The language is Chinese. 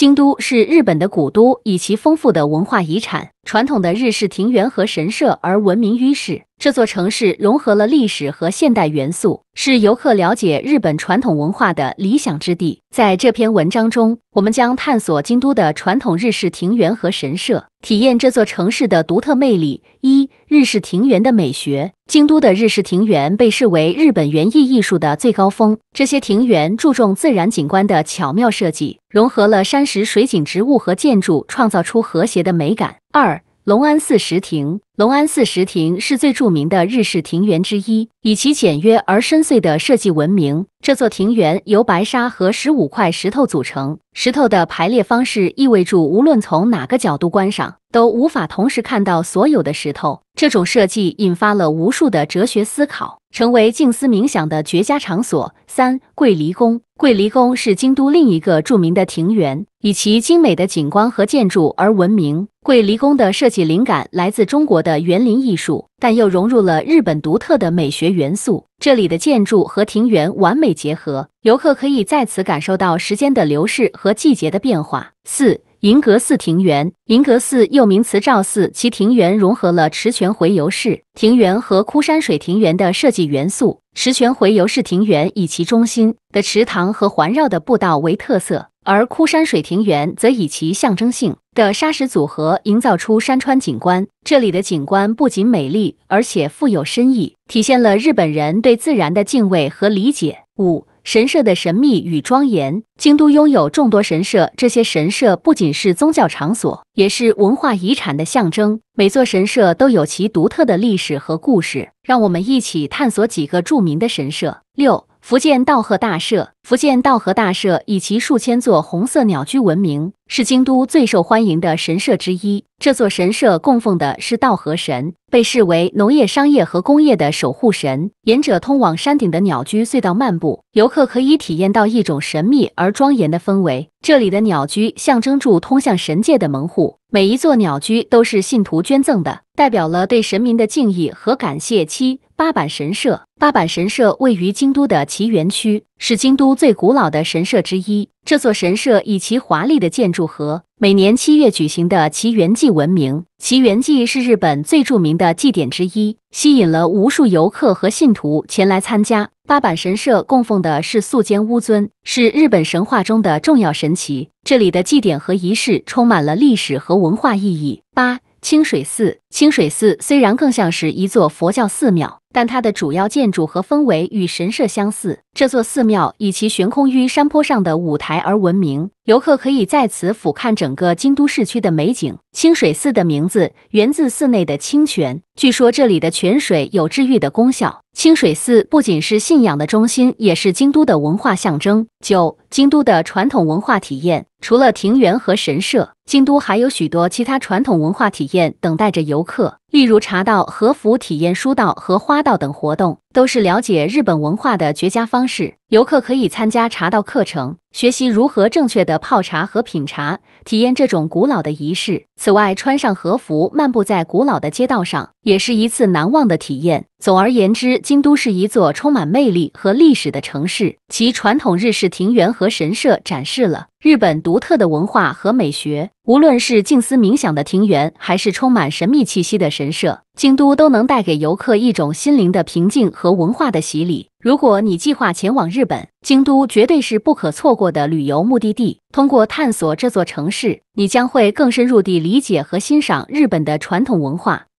京都是日本的古都，以其丰富的文化遗产、传统的日式庭园和神社而闻名于世。这座城市融合了历史和现代元素，是游客了解日本传统文化的理想之地。在这篇文章中，我们将探索京都的传统日式庭园和神社，体验这座城市的独特魅力。一、日式庭园的美学。京都的日式庭园被视为日本园艺艺术的最高峰。这些庭园注重自然景观的巧妙设计，融合了山石、水景、植物和建筑，创造出和谐的美感。二。龙安寺石亭，龙安寺石亭是最著名的日式庭园之一，以其简约而深邃的设计闻名。这座庭园由白沙和十五块石头组成，石头的排列方式意味着无论从哪个角度观赏。都无法同时看到所有的石头。这种设计引发了无数的哲学思考，成为静思冥想的绝佳场所。三桂离宫，桂离宫是京都另一个著名的庭园，以其精美的景观和建筑而闻名。桂离宫的设计灵感来自中国的园林艺术，但又融入了日本独特的美学元素。这里的建筑和庭园完美结合，游客可以在此感受到时间的流逝和季节的变化。四。银阁寺庭园，银阁寺又名慈照寺，其庭园融合了池泉回游式庭园和枯山水庭园的设计元素。池泉回游式庭园以其中心的池塘和环绕的步道为特色，而枯山水庭园则以其象征性的砂石组合营造出山川景观。这里的景观不仅美丽，而且富有深意，体现了日本人对自然的敬畏和理解。五。神社的神秘与庄严。京都拥有众多神社，这些神社不仅是宗教场所，也是文化遗产的象征。每座神社都有其独特的历史和故事，让我们一起探索几个著名的神社。六。福建道贺大社，福建道贺大社以其数千座红色鸟居闻名，是京都最受欢迎的神社之一。这座神社供奉的是道贺神，被视为农业、商业和工业的守护神。沿着通往山顶的鸟居隧道漫步，游客可以体验到一种神秘而庄严的氛围。这里的鸟居象征住通向神界的门户。每一座鸟居都是信徒捐赠的，代表了对神明的敬意和感谢。七八坂神社，八坂神社位于京都的祇园区。是京都最古老的神社之一。这座神社以其华丽的建筑和每年七月举行的祈愿祭闻名。祈愿祭是日本最著名的祭典之一，吸引了无数游客和信徒前来参加。八坂神社供奉的是素间乌尊，是日本神话中的重要神祇。这里的祭典和仪式充满了历史和文化意义。八清水寺，清水寺虽然更像是一座佛教寺庙。但它的主要建筑和氛围与神社相似。这座寺庙以其悬空于山坡上的舞台而闻名，游客可以在此俯瞰整个京都市区的美景。清水寺的名字源自寺内的清泉，据说这里的泉水有治愈的功效。清水寺不仅是信仰的中心，也是京都的文化象征。九、京都的传统文化体验，除了庭园和神社，京都还有许多其他传统文化体验等待着游客。例如，茶道、和服体验、书道和花道等活动。都是了解日本文化的绝佳方式。游客可以参加茶道课程，学习如何正确的泡茶和品茶，体验这种古老的仪式。此外，穿上和服漫步在古老的街道上，也是一次难忘的体验。总而言之，京都是一座充满魅力和历史的城市，其传统日式庭园和神社展示了日本独特的文化和美学。无论是静思冥想的庭园，还是充满神秘气息的神社。京都都能带给游客一种心灵的平静和文化的洗礼。如果你计划前往日本，京都绝对是不可错过的旅游目的地。通过探索这座城市，你将会更深入地理解和欣赏日本的传统文化。